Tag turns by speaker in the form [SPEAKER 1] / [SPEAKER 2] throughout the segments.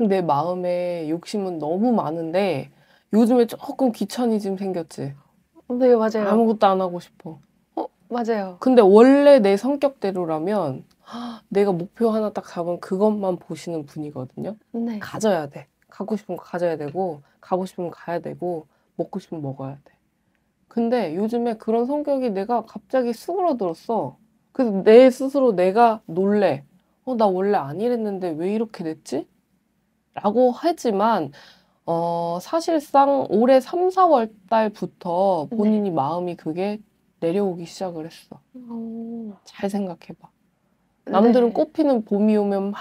[SPEAKER 1] 내 마음에 욕심은 너무 많은데 요즘에 조금 귀차니즘 생겼지. 네, 맞아요. 아무것도 안 하고 싶어. 어, 맞아요. 근데 원래 내 성격대로라면 내가 목표 하나 딱잡으 그것만 보시는 분이거든요. 네. 가져야 돼. 갖고 싶은 거 가져야 되고 가고 싶으면 가야 되고 먹고 싶으면 먹어야 돼. 근데 요즘에 그런 성격이 내가 갑자기 수그러들었어. 그래서 내 스스로 내가 놀래. 어, 나 원래 안 이랬는데 왜 이렇게 됐지? 라고 하지만 어, 사실상 올해 3, 4월 달부터 네. 본인이 네. 마음이 그게 내려오기 시작을 했어. 오. 잘 생각해봐. 네. 남들은 네. 꽃피는 봄이 오면 막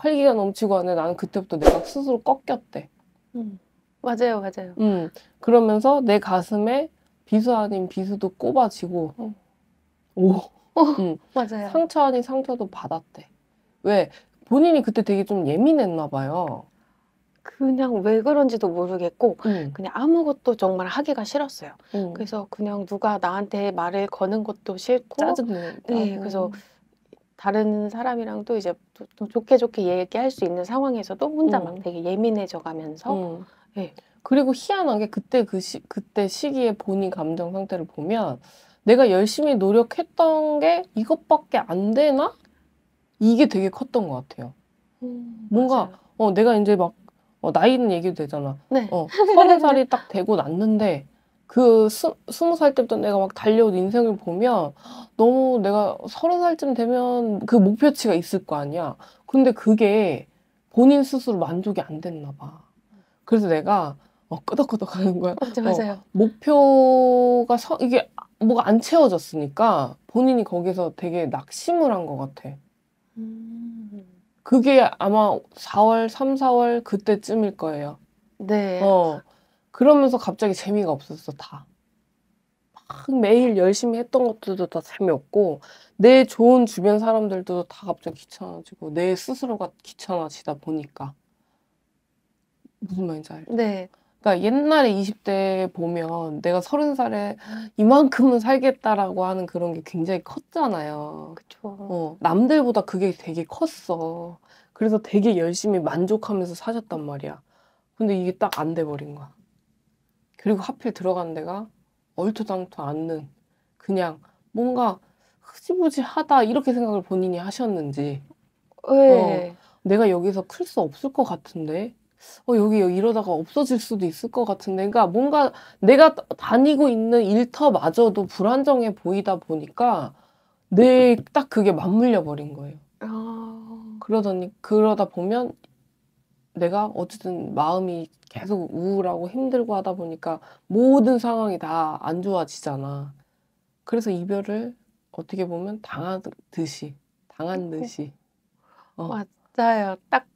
[SPEAKER 1] 활기가 넘치고 하는데 나는 그때부터 내가 스스로 꺾였대.
[SPEAKER 2] 음. 맞아요, 맞아요.
[SPEAKER 1] 음, 그러면서 내 가슴에 비수 아닌 비수도 꼽아지고, 어. 오. 어, 음. 맞아요. 상처 아닌 상처도 받았대. 왜? 본인이 그때 되게 좀 예민했나 봐요. 그냥 왜 그런지도 모르겠고 음. 그냥 아무것도 정말 하기가 싫었어요. 음.
[SPEAKER 2] 그래서 그냥 누가 나한테 말을 거는 것도 싫고 짜증내. 네, 예, 그래서 음. 다른 사람이랑도 이제 또, 또 좋게 좋게 얘기할 수 있는 상황에서도 혼자 음. 막 되게
[SPEAKER 1] 예민해져 가면서 네. 그리고 희한하게 그때 그 시, 그때 시기에 본인 감정 상태를 보면 내가 열심히 노력했던 게 이것밖에 안 되나? 이게 되게 컸던 것 같아요. 음, 뭔가 어 내가 이제 막 어, 나이는 얘기도 되잖아. 네. 어, 서른 살이 딱 되고 났는데 그 스, 무살 때부터 내가 막 달려온 인생을 보면 너무 내가 서른 살쯤 되면 그 목표치가 있을 거 아니야. 근데 그게 본인 스스로 만족이 안 됐나 봐. 그래서 내가 어, 끄덕끄덕 하는 거야. 맞아, 어, 맞아요. 어, 목표가 서, 이게 뭐가 안 채워졌으니까 본인이 거기서 되게 낙심을 한 것 같아. 음... 그게 아마 4월, 3, 4월 그때쯤일 거예요. 네. 어. 그러면서 갑자기 재미가 없었어, 다. 막 매일 열심히 했던 것들도 다 재미없고, 내 좋은 주변 사람들도 다 갑자기 귀찮아지고, 내 스스로가 귀찮아지다 보니까. 무슨 말인지 알죠? 네. 그러니까 옛날에 20대 보면 내가 30살에 이만큼은 살겠다라고 하는 그런 게 굉장히 컸잖아요. 그쵸. 어, 남들보다 그게 되게 컸어. 그래서 되게 열심히 만족하면서 사셨단 말이야. 근데 이게 딱 안 돼버린 거야. 그리고 하필 들어간 데가 얼토당토 않는 그냥 뭔가 흐지부지 하다 이렇게 생각을 본인이 하셨는지. 네. 어, 내가 여기서 클 수 없을 것 같은데 어, 여기 이러다가 없어질 수도 있을 것 같은데. 그러니까 뭔가 내가 다니고 있는 일터마저도 불안정해 보이다 보니까 내 딱 그게 맞물려 버린 거예요. 아... 그러더니 그러다 보면 내가 어쨌든 마음이 계속 우울하고 힘들고 하다 보니까 모든 상황이 다 안 좋아지잖아. 그래서 이별을 어떻게 보면 당한 듯이, 당한 듯이. 어.
[SPEAKER 2] 맞아요. 딱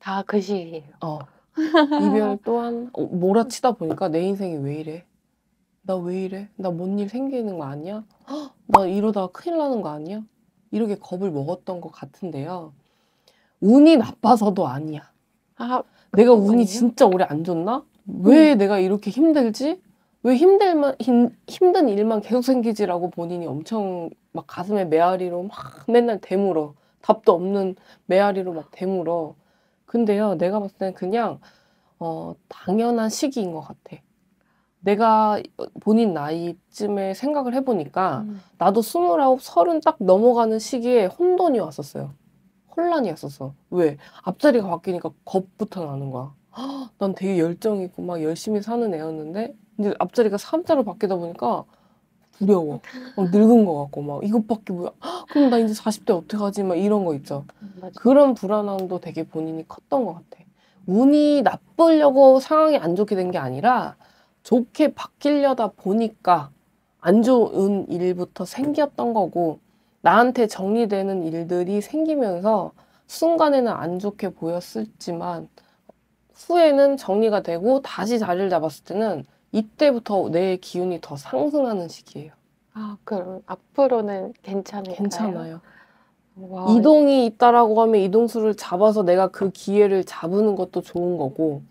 [SPEAKER 2] 다그 시기예요.
[SPEAKER 1] 어. 이별 또한 어, 몰아치다 보니까 내 인생이 왜 이래? 나 왜 이래? 나 뭔 일 생기는 거 아니야? 나 이러다 큰일 나는 거 아니야? 이렇게 겁을 먹었던 것 같은데요. 운이 나빠서도 아니야. 아, 내가 운이 진짜 오래 안 좋나? 음. 왜 음. 내가 이렇게 힘들지? 왜 힘들만 힘, 힘든 일만 계속 생기지라고 본인이 엄청 막 가슴에 메아리로 막 맨날 대물어 답도 없는 메아리로 막 대물어 근데요, 내가 봤을 때는 그냥 어, 당연한 시기인 것 같아. 내가 본인 나이쯤에 생각을 해보니까 음. 나도 스물아홉, 서른 딱 넘어가는 시기에 혼돈이 왔었어요. 혼란이 왔었어. 왜? 앞자리가 바뀌니까 겁부터 나는 거야. 난 되게 열정 있고 막 열심히 사는 애였는데 이제 앞자리가 3자로 바뀌다 보니까 두려워. 어, 늙은 것 같고 막 이것밖에 뭐야. 아, 그럼 나 이제 40대 어떡하지? 막 이런 거 있죠. 맞아. 그런 불안함도 되게 본인이 컸던 것 같아. 운이 나쁘려고 상황이 안 좋게 된 게 아니라 좋게 바뀌려다 보니까 안 좋은 일부터 생겼던 거고 나한테 정리되는 일들이 생기면서 순간에는 안 좋게 보였을지만 후에는 정리가 되고 다시 자리를 잡았을 때는 이때부터 내 기운이 더 상승하는 시기예요.
[SPEAKER 2] 아, 그럼 앞으로는 괜찮을까요? 괜찮아요. 와.
[SPEAKER 1] 이동이 있다라고 하면 이동수를 잡아서 내가 그 기회를 잡는 것도 좋은 거고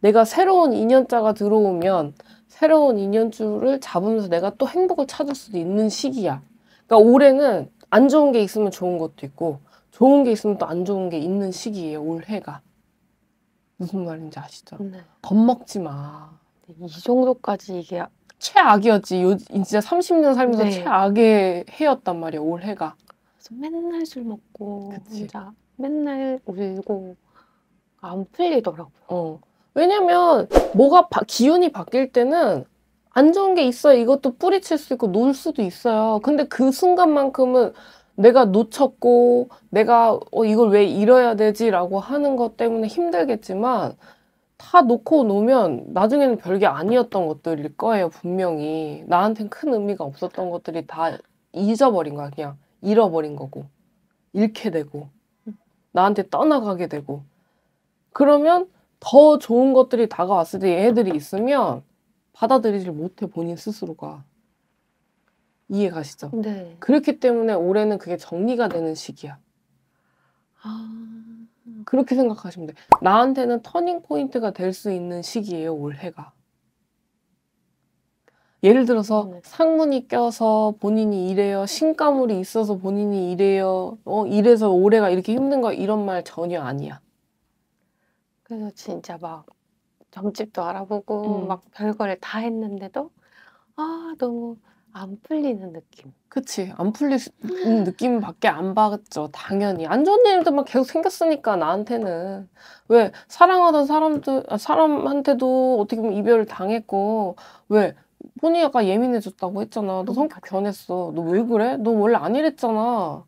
[SPEAKER 1] 내가 새로운 인연자가 들어오면 새로운 인연줄을 잡으면서 내가 또 행복을 찾을 수도 있는 시기야. 그러니까 올해는 안 좋은 게 있으면 좋은 것도 있고 좋은 게 있으면 또 안 좋은 게 있는 시기예요. 올해가 무슨 말인지 아시죠? 네. 겁먹지 마. 이 정도까지 이게 최악이었지. 요 진짜 30년 살면서 네. 최악의 해였단 말이야 올해가.
[SPEAKER 2] 그래서 맨날 술 먹고 그치. 혼자 맨날 울고 안 풀리더라고요.
[SPEAKER 1] 어. 왜냐면 뭐가 바, 기운이 바뀔 때는 안 좋은 게 있어요. 이것도 뿌리칠 수 있고 놓 수도 있어요. 근데 그 순간만큼은 내가 놓쳤고 내가 어, 이걸 왜 잃어야 되지라고 하는 것 때문에 힘들겠지만 다 놓고 놓으면 나중에는 별게 아니었던 것들일 거예요, 분명히. 나한텐 큰 의미가 없었던 것들이 다 잊어버린 거야, 그냥. 잃어버린 거고. 잃게 되고. 나한테 떠나가게 되고. 그러면 더 좋은 것들이 다가왔을 때 애들이 있으면 받아들이질 못해, 본인 스스로가. 이해 가시죠? 네. 그렇기 때문에 올해는 그게 정리가 되는 시기야. 아... 그렇게 생각하시면 돼. 나한테는 터닝 포인트가 될 수 있는 시기예요, 올해가. 예를 들어서 음. 상문이 껴서 본인이 이래요. 신가물이 있어서 본인이 이래요. 어, 이래서 올해가 이렇게 힘든 거 이런 말 전혀 아니야.
[SPEAKER 2] 그래서 진짜 막 점집도 알아보고 음. 막 별거를 다 했는데도 아,
[SPEAKER 1] 너무 안 풀리는 느낌. 그치. 안 풀리는 느낌밖에 안 받죠. 당연히. 안 좋은 일들만 계속 생겼으니까, 나한테는. 왜, 사랑하던 사람들, 아, 사람한테도 어떻게 보면 이별을 당했고, 왜, 혼이 약간 예민해졌다고 했잖아. 너 성격 그러니까. 변했어. 너 왜 그래? 너 원래 안 이랬잖아.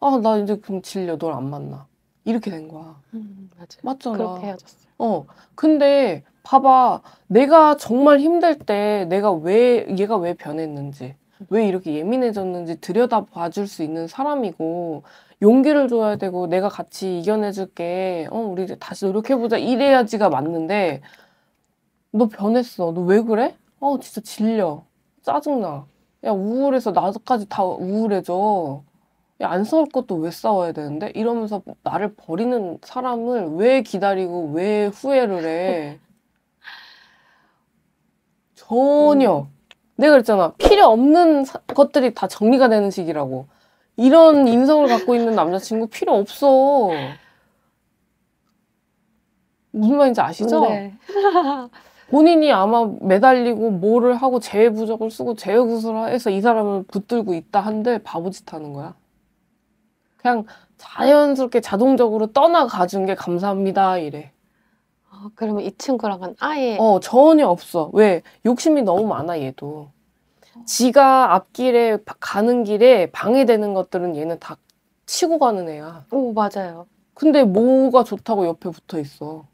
[SPEAKER 1] 아, 나 이제 그럼 질려. 널 안 만나. 이렇게 된 거야.
[SPEAKER 2] 음, 맞아.
[SPEAKER 1] 맞잖아. 그렇게 헤어졌어 어. 근데 봐봐. 내가 정말 힘들 때 내가 왜, 얘가 왜 변했는지, 왜 이렇게 예민해졌는지 들여다 봐줄 수 있는 사람이고, 용기를 줘야 되고, 내가 같이 이겨내줄게. 어, 우리 이제 다시 노력해보자. 이래야지가 맞는데, 너 변했어. 너 왜 그래? 어, 진짜 질려. 짜증나. 야, 우울해서 나까지 다 우울해져. 야, 안 싸울 것도 왜 싸워야 되는데? 이러면서 나를 버리는 사람을 왜 기다리고 왜 후회를 해? 전혀. 음. 내가 그랬잖아. 필요 없는 사- 것들이 다 정리가 되는 시기라고. 이런 인성을 갖고 있는 남자친구 필요 없어. 무슨 말인지 아시죠? 네. 본인이 아마 매달리고 뭐를 하고 재 부적을 쓰고 재 구슬을 해서 이 사람을 붙들고 있다 한데 바보짓 하는 거야. 그냥 자연스럽게 자동적으로 떠나가준 게 감사합니다 이래. 그러면 이 친구랑은 아예 어 전혀 없어. 왜 욕심이 너무 많아 얘도. 지가 앞길에 가는 길에 방해되는 것들은 얘는 다 치고 가는 애야. 오 맞아요. 근데 뭐가 좋다고 옆에 붙어 있어.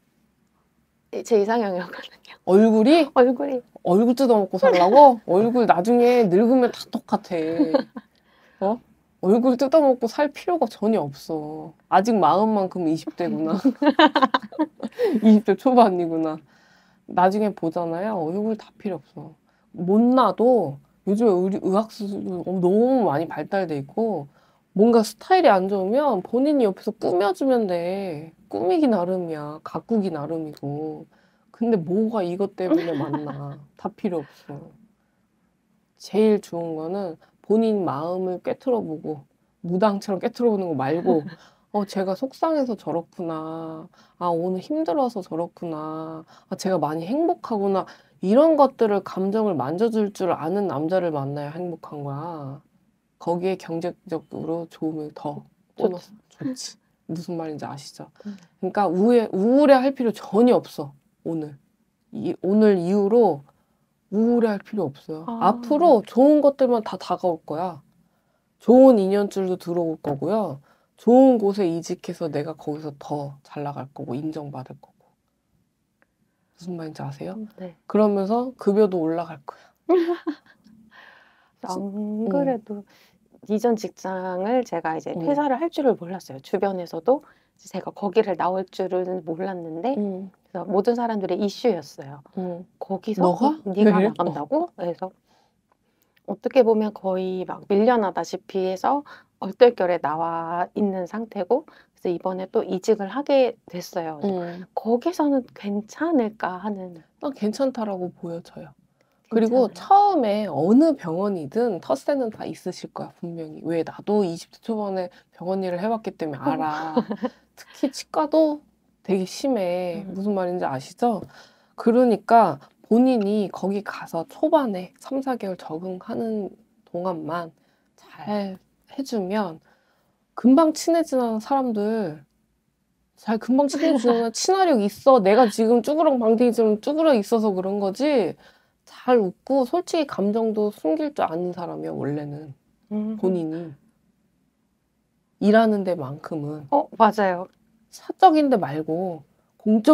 [SPEAKER 2] 제 이상형이었거든요.
[SPEAKER 1] 얼굴이? 얼굴이. 얼굴 뜯어먹고 살라고? 얼굴 나중에 늙으면 다 똑같아. 어? 얼굴 뜯어먹고 살 필요가 전혀 없어. 아직 마음만큼 20대구나. 20대 초반이구나. 나중에 보잖아요. 얼굴 다 필요 없어. 못나도 요즘 의학수술 어, 너무 많이 발달돼 있고 뭔가 스타일이 안 좋으면 본인이 옆에서 꾸며주면 돼. 꾸미기 나름이야. 가꾸기 나름이고. 근데 뭐가 이것 때문에 만나. 다 필요 없어. 제일 좋은 거는 본인 마음을 꿰뚫어보고 무당처럼 꿰뚫어보는 거 말고 어, 제가 속상해서 저렇구나. 아, 오늘 힘들어서 저렇구나. 아, 제가 많이 행복하구나. 이런 것들을 감정을 만져줄 줄 아는 남자를 만나야 행복한 거야. 거기에 경제적으로 좋음면더 보너스 좋지. 무슨 말인지 아시죠? 음. 그러니까 우울해, 우울해 할 필요 전혀 없어. 오늘. 이, 오늘 이후로 우울해할 필요 없어요. 아. 앞으로 좋은 것들만 다 다가올 거야. 좋은 인연줄도 들어올 거고요. 좋은 곳에 이직해서 내가 거기서 더 잘 나갈 거고 인정받을 거고 무슨 말인지 아세요? 음, 네. 그러면서 급여도 올라갈 거야. 안 음. 그래도
[SPEAKER 2] 음. 이전 직장을 제가 이제 네. 퇴사를 음. 할 줄을 몰랐어요. 주변에서도 제가 거기를 나올 줄은 몰랐는데 음. 그래서 모든 사람들의 이슈였어요. 음. 거기서 너가? 어, 네가 그래? 나간다고? 어. 그래서 어떻게 보면 거의 막 밀려나다시피 해서 얼떨결에 나와 있는 상태고 그래서 이번에 또 이직을 하게 됐어요. 음. 거기서는
[SPEAKER 1] 괜찮을까 하는 난 괜찮다라고 보여져요. 그리고 괜찮아요. 처음에 어느 병원이든 텃세는 다 있으실 거야 분명히 왜 나도 20대 초반에 병원 일을 해봤기 때문에 알아 특히 치과도 되게 심해. 음. 무슨 말인지 아시죠? 그러니까 본인이 거기 가서 초반에 3, 4개월 적응하는 동안만 잘 해주면 금방 친해지는 사람들 잘 금방 친해지는 친화력 있어. 내가 지금 쭈그렁 방댕이처럼 쭈그러 있어서 그런 거지. 잘 웃고 솔직히 감정도 숨길 줄 아는 사람이야 원래는
[SPEAKER 2] 음. 본인이.
[SPEAKER 1] 일하는 데만큼은 어 맞아요. 사적인 데 말고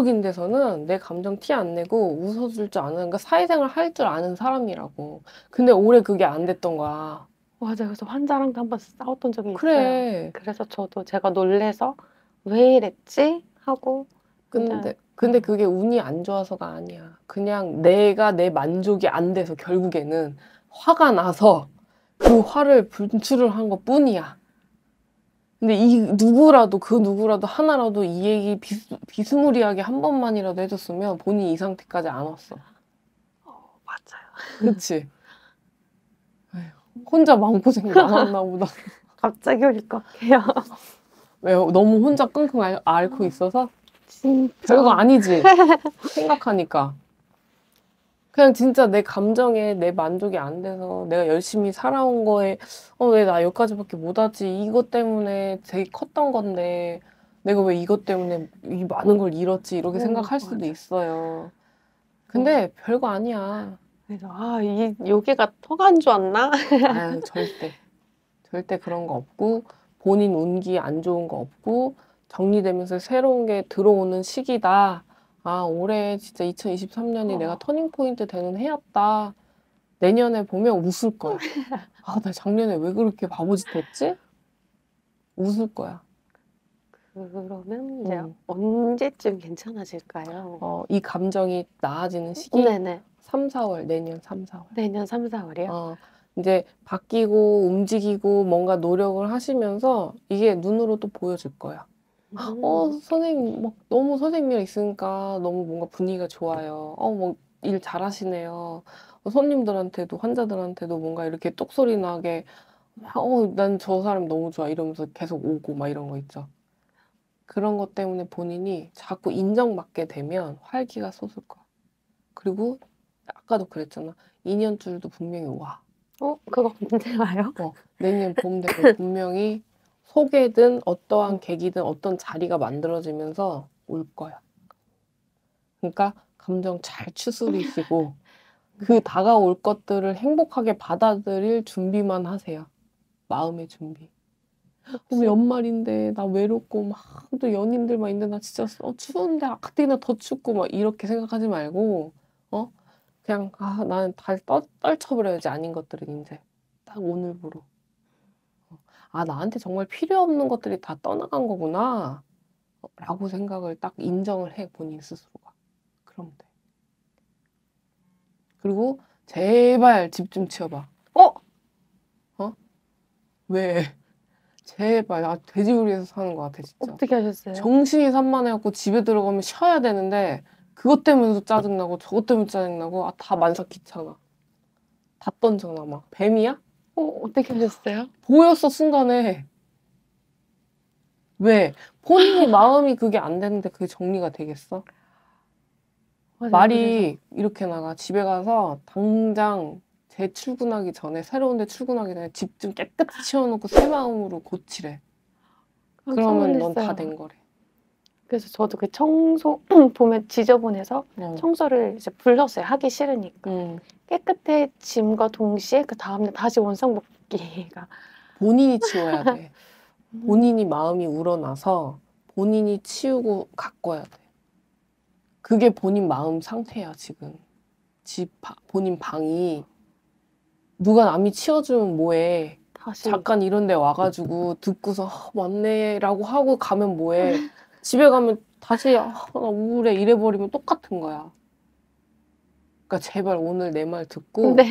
[SPEAKER 1] 공적인 데서는 내 감정 티 안 내고 웃어줄 줄 아는 그러니까 사회생활 할 줄 아는 사람이라고. 근데 올해 그게 안 됐던 거야.
[SPEAKER 2] 맞아요. 그래서 환자랑도 한 번 싸웠던 적이 그래.
[SPEAKER 1] 있어요. 그래서 저도 제가 놀래서 왜 이랬지 하고 근데 근데 그게 운이 안 좋아서가 아니야. 그냥 내가 내 만족이 안 돼서 결국에는 화가 나서 그 화를 분출을 한 것뿐이야. 근데 이 누구라도 그 누구라도 하나라도 이 얘기 비스, 비스무리하게 한 번만이라도 해줬으면 본인이 이 상태까지 안 왔어. 어, 맞아요. 그치? 혼자 마음고생 많았나 보다. 갑자기 울컥해요. 왜요? 너무 혼자 끙끙 앓고 있어서? 진짜. 별거 아니지? 생각하니까. 그냥 진짜 내 감정에 내 만족이 안 돼서 내가 열심히 살아온 거에 어, 왜 나 여기까지밖에 못하지? 이것 때문에 되게 컸던 건데 내가 왜 이것 때문에 이 많은 걸 잃었지? 이렇게 어, 생각할 수도 맞아. 있어요. 어. 근데 음. 별거 아니야. 아, 이 여기가 턱 안 좋았나아 절대. 절대 그런 거 없고 본인 운기 안 좋은 거 없고 정리되면서 새로운 게 들어오는 시기다. 아, 올해 진짜 2023년이 어. 내가 터닝포인트 되는 해였다. 내년에 보면 웃을 어. 거야. 아, 나 작년에 왜 그렇게 바보짓 했지? 웃을 거야.
[SPEAKER 2] 그러면 이제 음. 언제쯤 괜찮아질까요?
[SPEAKER 1] 어, 이 감정이 나아지는 시기? 네네.
[SPEAKER 2] 3, 4월, 내년 3, 4월. 내년 3,
[SPEAKER 1] 4월이요? 어, 이제 바뀌고 움직이고 뭔가 노력을 하시면서 이게 눈으로 또 보여질 거야. 어, 음. 선생님, 막 너무 선생님이랑 있으니까 너무 뭔가 분위기가 좋아요. 어, 뭐, 일 잘하시네요. 어, 손님들한테도, 환자들한테도 뭔가 이렇게 똑소리 나게, 어, 난 저 사람 너무 좋아. 이러면서 계속 오고 막 이런 거 있죠. 그런 것 때문에 본인이 자꾸 인정받게 되면 활기가 솟을 거야. 그리고 아까도 그랬잖아. 인연줄도 분명히 와. 어? 그거 언제 와요? 어, 내년 봄 되면 분명히 소개든 어떠한 계기든 어떤 자리가 만들어지면서 올 거야. 그러니까 감정 잘 추스리시고 그 다가올 것들을 행복하게 받아들일 준비만 하세요. 마음의 준비. 그래 뭐 연말인데 나 외롭고 막 또 연인들만 있는데 나 진짜 어, 추운데 가뜩이나 더 춥고 막 이렇게 생각하지 말고 어 그냥 아 나는 다 떨쳐버려야지 아닌 것들은 이제 딱 오늘부로 아, 나한테 정말 필요 없는 것들이 다 떠나간 거구나. 어, 라고 생각을 딱 인정을 해, 본인 스스로가. 그럼 돼. 그리고 제발 집 좀 치워봐. 어? 어? 왜? 제발 나 아, 돼지우리에서 사는 것 같아 진짜.
[SPEAKER 2] 어떻게 하셨어요?
[SPEAKER 1] 정신이 산만해갖고 집에 들어가면 쉬어야 되는데 그것 때문에도 짜증나고 저것 때문에 짜증나고 아, 다 만삭 귀찮아. 다 던져나 막 뱀이야? 어, 어떻게 하셨어요? 보였어, 순간에. 왜? 본인의 마음이 그게 안 되는데 그게 정리가 되겠어? 맞아요, 말이 그래서. 이렇게 나가. 집에 가서 당장 재출근하기 전에, 새로운 데 출근하기 전에 집 좀 깨끗이 치워놓고 새 마음으로 고치래. 아, 그러면 넌 다 된 거래.
[SPEAKER 2] 그래서 저도 그 청소 보면 지저분해서 음. 청소를 이제 불렀어요. 하기 싫으니까 음. 깨끗해짐과 동시에
[SPEAKER 1] 그 다음날 다시 원상복귀가 본인이 치워야 돼. 음. 본인이 마음이 우러나서 본인이 치우고 가꿔야 돼. 그게 본인 마음 상태야 지금. 집 바, 본인 방이 누가 남이 치워주면 뭐해. 잠깐 이런 데 와가지고 듣고서 어, 맞네라고 하고 가면 뭐해. 집에 가면 다시 아, 나 우울해 이래 버리면 똑같은 거야. 그러니까 제발 오늘 내 말 듣고 네.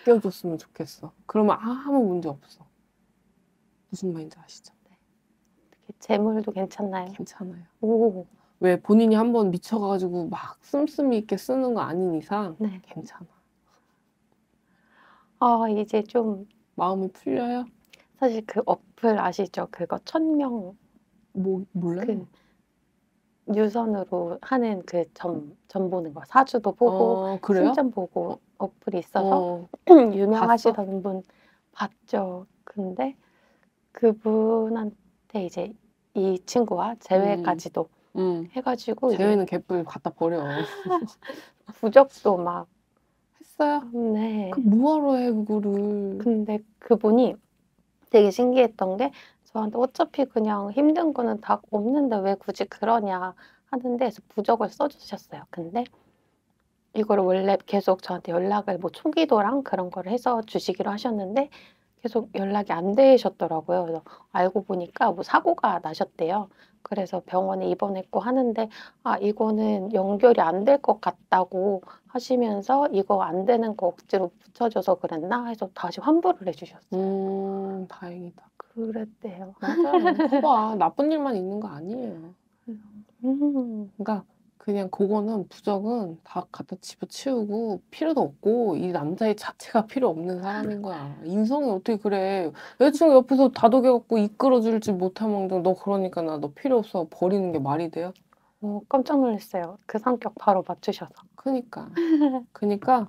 [SPEAKER 1] 바뀌어줬으면 좋겠어. 그러면 아무 문제 없어. 무슨 말인지 아시죠? 재물도 네. 괜찮나요? 괜찮아요. 오. 왜 본인이 한번 미쳐가지고 막 씀씀이 있게 쓰는 거 아닌 이상 네. 괜찮아.
[SPEAKER 2] 아 이제 좀 마음이 풀려요? 사실 그 어플 아시죠? 그거 천명 뭐 몰라? 그 유선으로 하는 그 점 점 보는 거 사주도 보고 어, 그 신점 보고 어, 어플이 있어서 어. 유명하시던 봤어? 분 봤죠. 근데 그분한테 이제 이 친구와 재회까지도 음. 음. 해가지고 재회는 개뿔 갖다 버려. 부적도 막 했어요. 네. 그 뭐하러 해 그거를? 근데 그분이 되게 신기했던 게 저한테 어차피 그냥 힘든 거는 다 없는데 왜 굳이 그러냐 하는데 해서 부적을 써주셨어요. 근데 이걸 원래 계속 저한테 연락을 뭐 초기도랑 그런 걸 해서 주시기로 하셨는데 계속 연락이 안 되셨더라고요. 그래서 알고 보니까 뭐 사고가 나셨대요. 그래서 병원에 입원했고 하는데 아 이거는 연결이 안 될 것 같다고 하시면서 이거 안 되는 거 억지로 붙여줘서 그랬나 해서 다시 환불을 해주셨어요. 음, 다행이다. 그랬대요. 맞아요.
[SPEAKER 1] 봐 나쁜 일만 있는 거 아니에요. 음. 그러니까 그냥 그거는 부적은 다 갖다 집어치우고 필요도 없고 이 남자의 자체가 필요 없는 사람인 거야. 인성이 어떻게 그래? 여자친구 옆에서 다독여갖고 이끌어줄지 못할망정 너 그러니까 나 너 필요 없어 버리는 게 말이 돼요? 어, 깜짝 놀랐어요. 그 성격 바로 맞추셔서. 그니까. 그니까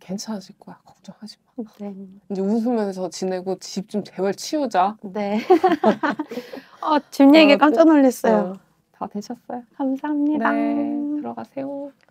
[SPEAKER 1] 괜찮아질 거야. 걱정하지 마. 네. 이제 웃으면서 지내고 집 좀 제발 치우자. 네.
[SPEAKER 2] 어, 집 얘기 어, 그 깜짝 놀랐어요.
[SPEAKER 1] 어, 다 되셨어요.
[SPEAKER 2] 감사합니다. 네, 들어가세요.